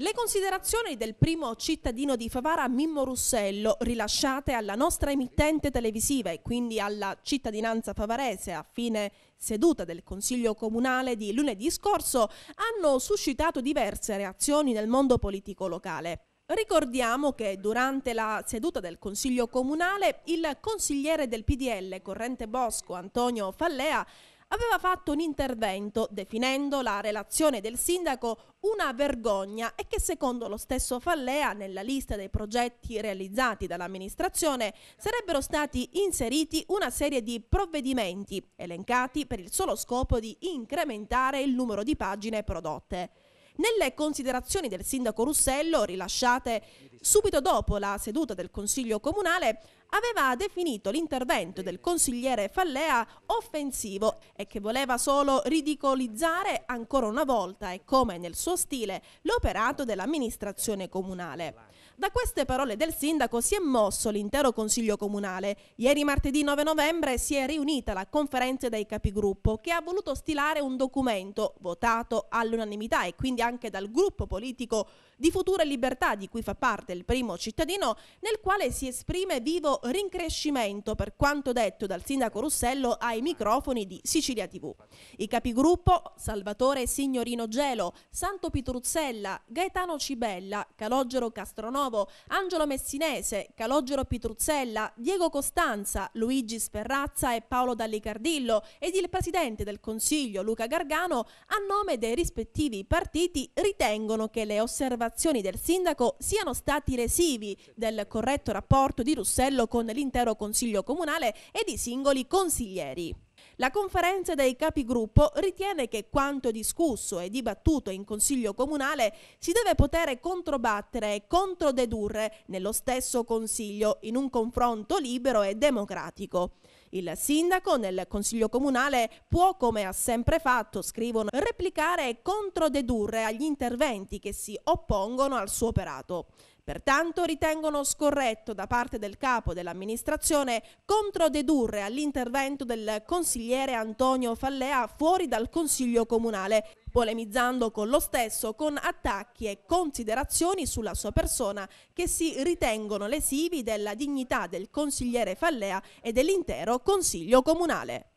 Le considerazioni del primo cittadino di Favara, Mimmo Russello, rilasciate alla nostra emittente televisiva e quindi alla cittadinanza favarese a fine seduta del Consiglio Comunale di lunedì scorso, hanno suscitato diverse reazioni nel mondo politico locale. Ricordiamo che durante la seduta del Consiglio Comunale il consigliere del PDL Corrente Bosco Antonio Fallea aveva fatto un intervento definendo la relazione del sindaco una vergogna e che secondo lo stesso Fallea nella lista dei progetti realizzati dall'amministrazione sarebbero stati inseriti una serie di provvedimenti elencati per il solo scopo di incrementare il numero di pagine prodotte. Nelle considerazioni del sindaco Russello, rilasciate subito dopo la seduta del Consiglio Comunale, aveva definito l'intervento del consigliere Fallea offensivo e che voleva solo ridicolizzare ancora una volta e come nel suo stile l'operato dell'amministrazione comunale. Da queste parole del sindaco si è mosso l'intero Consiglio Comunale. Ieri martedì 9 novembre si è riunita la conferenza dei capigruppo che ha voluto stilare un documento votato all'unanimità e quindi anche dal gruppo politico di Future Libertà di cui fa parte il primo cittadino nel quale si esprime vivo rincrescimento per quanto detto dal sindaco Russello ai microfoni di Sicilia TV. I capigruppo Salvatore Signorino Gelo, Santo Pitruzzella, Gaetano Cibella, Calogero Castronovo, Angelo Messinese, Calogero Pitruzzella, Diego Costanza, Luigi Sferrazza e Paolo Dallicardillo ed il presidente del Consiglio Luca Gargano a nome dei rispettivi partiti ritengono che le osservazioni del sindaco siano stati lesivi del corretto rapporto di Russello con l'intero Consiglio Comunale ed i singoli consiglieri. La conferenza dei capigruppo ritiene che quanto discusso e dibattuto in Consiglio Comunale si deve poter controbattere e controdedurre nello stesso Consiglio in un confronto libero e democratico. Il sindaco nel Consiglio Comunale può, come ha sempre fatto, scrivono, replicare e controdedurre agli interventi che si oppongono al suo operato. Pertanto ritengono scorretto da parte del capo dell'amministrazione controdedurre all'intervento del consigliere Antonio Fallea fuori dal Consiglio Comunale, polemizzando con lo stesso con attacchi e considerazioni sulla sua persona che si ritengono lesivi della dignità del consigliere Fallea e dell'intero Consiglio Comunale.